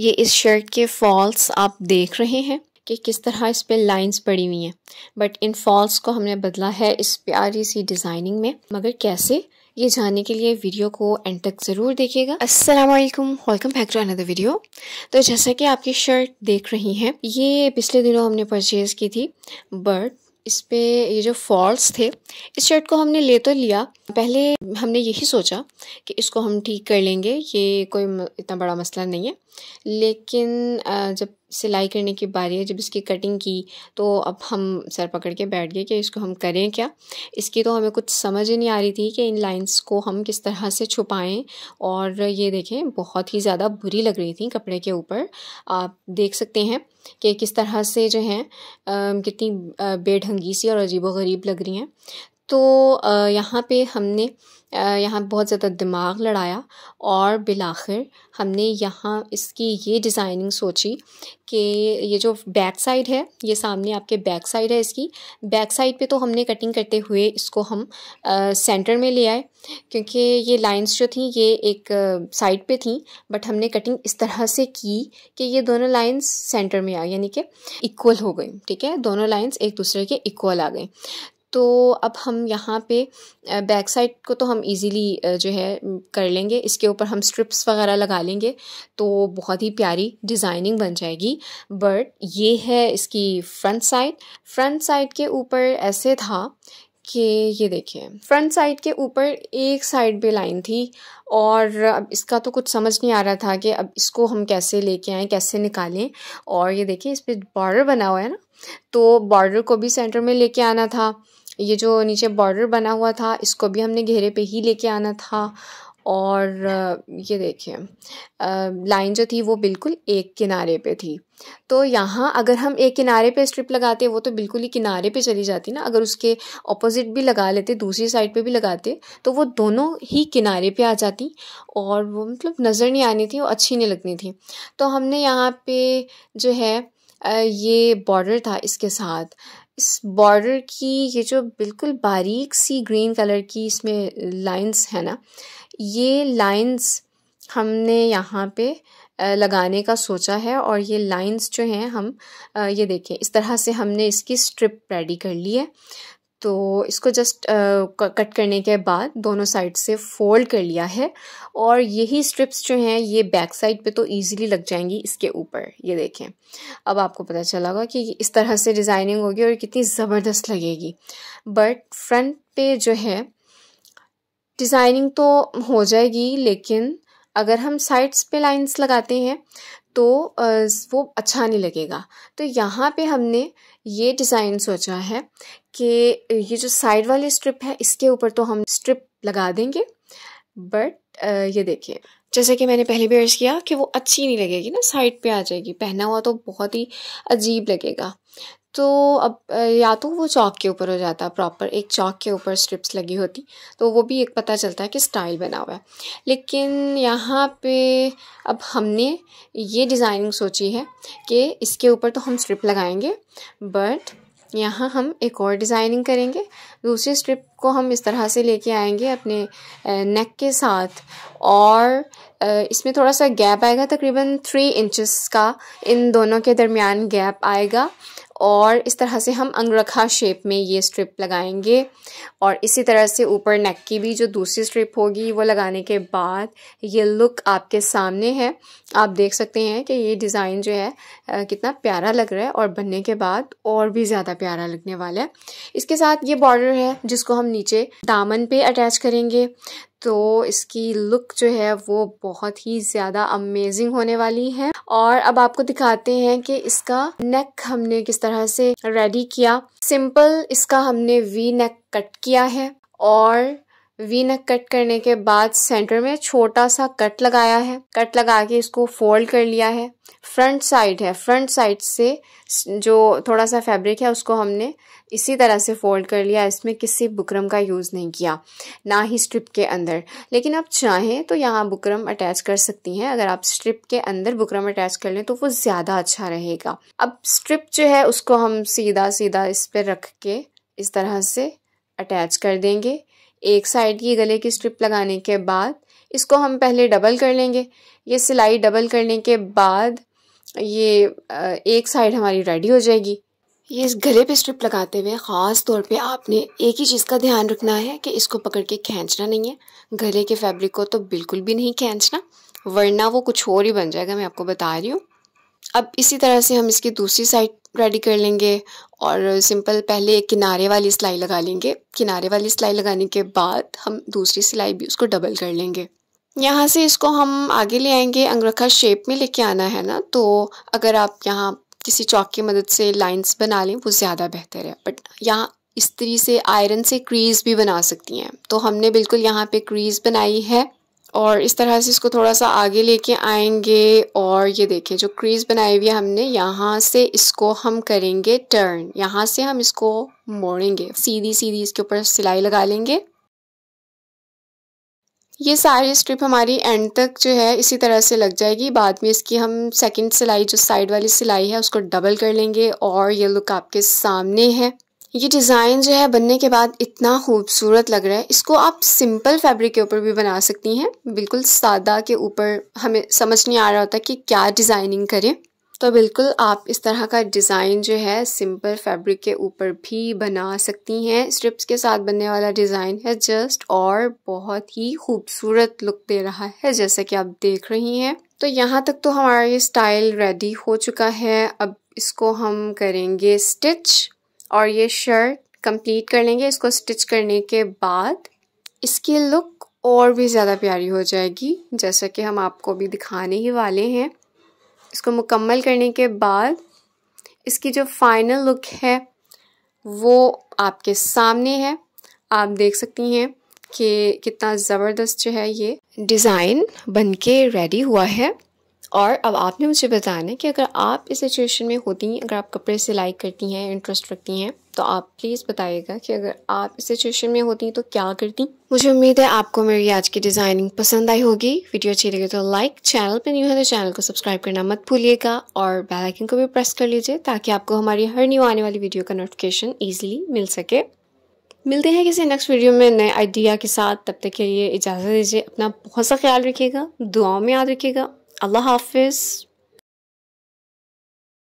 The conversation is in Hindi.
ये इस शर्ट के फॉल्स आप देख रहे हैं कि किस तरह इस पर लाइंस पड़ी हुई हैं बट इन फॉल्स को हमने बदला है इस प्यारी सी डिज़ाइनिंग में मगर कैसे ये जानने के लिए वीडियो को एंड तक ज़रूर देखिएगा अस्सलाम वालेकुम welcome back to another video तो जैसा कि आपकी शर्ट देख रही हैं ये पिछले दिनों हमने परचेज़ की थी बट इस पे ये जो फॉल्स थे इस शर्ट को हमने ले तो लिया पहले हमने यही सोचा कि इसको हम ठीक कर लेंगे ये कोई इतना बड़ा मसला नहीं है लेकिन जब सिलाई करने की बारी है जब इसकी कटिंग की तो अब हम सर पकड़ के बैठ गए कि इसको हम करें क्या इसकी तो हमें कुछ समझ ही नहीं आ रही थी कि इन लाइंस को हम किस तरह से छुपाएं और ये देखें बहुत ही ज़्यादा बुरी लग रही थी कपड़े के ऊपर आप देख सकते हैं कि किस तरह से जो है कितनी बेढंगी सी और अजीबो गरीब लग रही हैं तो यहाँ पे हमने यहाँ बहुत ज़्यादा दिमाग लड़ाया और बिलाखिर हमने यहाँ इसकी ये डिज़ाइनिंग सोची कि ये जो बैक साइड है ये सामने आपके बैक साइड है इसकी बैक साइड पे तो हमने कटिंग करते हुए इसको हम आ, सेंटर में ले आए क्योंकि ये लाइंस जो थी ये एक साइड पे थी बट हमने कटिंग इस तरह से की कि ये दोनों लाइंस सेंटर में आ यानी कि इक्वल हो गई ठीक है दोनों लाइन्स एक दूसरे के इक्वल आ गए तो अब हम यहाँ पे बैक साइड को तो हम इजीली जो है कर लेंगे इसके ऊपर हम स्ट्रिप्स वगैरह लगा लेंगे तो बहुत ही प्यारी डिज़ाइनिंग बन जाएगी बट ये है इसकी फ्रंट साइड फ्रंट साइड के ऊपर ऐसे था कि ये देखिए फ्रंट साइड के ऊपर एक साइड पे लाइन थी और अब इसका तो कुछ समझ नहीं आ रहा था कि अब इसको हम कैसे लेके आएँ कैसे निकालें और ये देखिए इस पर बॉर्डर बना हुआ है ना तो बॉर्डर को भी सेंटर में लेके आना था ये जो नीचे बॉर्डर बना हुआ था इसको भी हमने घेरे पे ही लेके आना था और ये देखिए लाइन जो थी वो बिल्कुल एक किनारे पे थी तो यहाँ अगर हम एक किनारे पे स्ट्रिप लगाते वो तो बिल्कुल ही किनारे पे चली जाती ना अगर उसके ऑपोजिट भी लगा लेते दूसरी साइड पे भी लगाते तो वो दोनों ही किनारे पे आ जाती और वो मतलब नज़र नहीं आनी थी वो अच्छी नहीं लगनी थी तो हमने यहाँ पे जो है ये बॉर्डर था इसके साथ इस बॉर्डर की ये जो बिल्कुल बारीक सी ग्रीन कलर की इसमें लाइंस है ना ये लाइंस हमने यहाँ पे लगाने का सोचा है और ये लाइंस जो हैं हम ये देखें इस तरह से हमने इसकी स्ट्रिप रेडी कर ली है तो इसको जस्ट कट करने के बाद दोनों साइड से फोल्ड कर लिया है और यही स्ट्रिप्स जो हैं ये बैक साइड पे तो इजीली लग जाएंगी इसके ऊपर ये देखें अब आपको पता चला होगा कि इस तरह से डिज़ाइनिंग होगी और कितनी ज़बरदस्त लगेगी बट फ्रंट पे जो है डिज़ाइनिंग तो हो जाएगी लेकिन अगर हम साइड्स पे लाइंस लगाते हैं तो वो अच्छा नहीं लगेगा तो यहाँ पे हमने ये डिज़ाइन सोचा है कि ये जो साइड वाली स्ट्रिप है इसके ऊपर तो हम स्ट्रिप लगा देंगे बट ये देखिए जैसे कि मैंने पहले भी अर्ज किया कि वो अच्छी नहीं लगेगी ना साइड पे आ जाएगी पहना हुआ तो बहुत ही अजीब लगेगा तो अब या तो वो चौक के ऊपर हो जाता है प्रॉपर एक चौक के ऊपर स्ट्रिप्स लगी होती तो वो भी एक पता चलता है कि स्टाइल बना हुआ है लेकिन यहाँ पे अब हमने ये डिज़ाइनिंग सोची है कि इसके ऊपर तो हम स्ट्रिप लगाएंगे बट यहाँ हम एक और डिज़ाइनिंग करेंगे दूसरी स्ट्रिप को हम इस तरह से लेके आएंगे अपने नेक के साथ और इसमें थोड़ा सा गैप आएगा तकरीबन थ्री इंचेस का इन दोनों के दरमियान गैप आएगा और इस तरह से हम अंगरखा शेप में ये स्ट्रिप लगाएंगे और इसी तरह से ऊपर नेक की भी जो दूसरी स्ट्रिप होगी वो लगाने के बाद ये लुक आपके सामने है आप देख सकते हैं कि ये डिज़ाइन जो है कितना प्यारा लग रहा है और बनने के बाद और भी ज़्यादा प्यारा लगने वाला है इसके साथ ये बॉर्डर है जिसको हम नीचे दामन पे अटैच करेंगे तो इसकी लुक जो है वो बहुत ही ज़्यादा अमेजिंग होने वाली है और अब आपको दिखाते हैं कि इसका नेक हमने किस तरह से रेडी किया सिंपल इसका हमने वी नेक कट किया है और वी नेक कट करने के बाद सेंटर में छोटा सा कट लगाया है कट लगा के इसको फोल्ड कर लिया है फ्रंट साइड है फ्रंट साइड से जो थोड़ा सा फैब्रिक है उसको हमने इसी तरह से फोल्ड कर लिया इसमें किसी बुकरम का यूज़ नहीं किया ना ही स्ट्रिप के अंदर लेकिन आप चाहें तो यहाँ बुकरम अटैच कर सकती हैं अगर आप स्ट्रिप के अंदर बुकरम अटैच कर लें तो वो ज़्यादा अच्छा रहेगा अब स्ट्रिप जो है उसको हम सीधा सीधा इस पर रख के इस तरह से अटैच कर देंगे एक साइड की गले की स्ट्रिप लगाने के बाद इसको हम पहले डबल कर लेंगे ये सिलाई डबल करने के बाद ये एक साइड हमारी रेडी हो जाएगी ये इस गले पे स्ट्रिप लगाते हुए ख़ास तौर पे आपने एक ही चीज़ का ध्यान रखना है कि इसको पकड़ के खींचना नहीं है गले के फैब्रिक को तो बिल्कुल भी नहीं खींचना वरना वो कुछ और ही बन जाएगा मैं आपको बता रही हूँ अब इसी तरह से हम इसकी दूसरी साइड रेडी कर लेंगे और सिंपल पहले एक किनारे वाली सिलाई लगा लेंगे किनारे वाली सिलाई लगाने के बाद हम दूसरी सिलाई भी उसको डबल कर लेंगे यहाँ से इसको हम आगे ले आएंगे अंगरखा शेप में लेके आना है ना तो अगर आप यहाँ किसी चौक की मदद से लाइंस बना लें वो ज़्यादा बेहतर है बट यहाँ इस्त्री से आयरन से क्रीज भी बना सकती हैं तो हमने बिल्कुल यहाँ पे क्रीज बनाई है और इस तरह से इसको थोड़ा सा आगे लेके आएंगे और ये देखें जो क्रीज बनाई हुई है हमने यहाँ से इसको हम करेंगे टर्न यहाँ से हम इसको मोड़ेंगे सीधी सीधी इसके ऊपर सिलाई लगा लेंगे ये सारी स्ट्रिप हमारी एंड तक जो है इसी तरह से लग जाएगी बाद में इसकी हम सेकंड सिलाई जो साइड वाली सिलाई है उसको डबल कर लेंगे और ये लुक आपके सामने है ये डिज़ाइन जो है बनने के बाद इतना खूबसूरत लग रहा है इसको आप सिंपल फैब्रिक के ऊपर भी बना सकती हैं बिल्कुल सादा के ऊपर हमें समझ नहीं आ रहा होता कि क्या डिज़ाइनिंग करें तो बिल्कुल आप इस तरह का डिज़ाइन जो है सिंपल फैब्रिक के ऊपर भी बना सकती हैं स्ट्रिप्स के साथ बनने वाला डिज़ाइन है जस्ट और बहुत ही खूबसूरत लुक दे रहा है जैसा कि आप देख रही हैं तो यहाँ तक तो हमारा ये स्टाइल रेडी हो चुका है अब इसको हम करेंगे स्टिच और ये शर्ट कंप्लीट कर लेंगे इसको स्टिच करने के बाद इसकी लुक और भी ज़्यादा प्यारी हो जाएगी जैसा कि हम आपको भी दिखाने ही वाले हैं इसको मुकम्मल करने के बाद इसकी जो फाइनल लुक है वो आपके सामने है आप देख सकती हैं कि कितना ज़बरदस्त जो है ये डिज़ाइन बनके रेडी हुआ है और अब आपने मुझे बताना है कि अगर आप इस सिचुएशन में होती हैं अगर आप कपड़े सिलाई करती हैं इंटरेस्ट रखती हैं तो आप प्लीज़ बताइएगा कि अगर आप इस सिचुएशन में होती तो क्या करती मुझे उम्मीद है आपको मेरी आज की डिज़ाइनिंग पसंद आई होगी वीडियो अच्छी लगी तो लाइक चैनल पर न्यू है तो चैनल को सब्सक्राइब करना मत भूलिएगा और बेलाइकिन को भी प्रेस कर लीजिए ताकि आपको हमारी हर न्यू आने वाली वीडियो का नोटिफिकेशन ईजिली मिल सके मिलते हैं किसी नेक्स्ट वीडियो में नए आइडिया के साथ तब तक के लिए इजाज़त दीजिए अपना बहुत सा ख्याल रखिएगा दुआओं में याद रखिएगा अल्लाह हाफिज़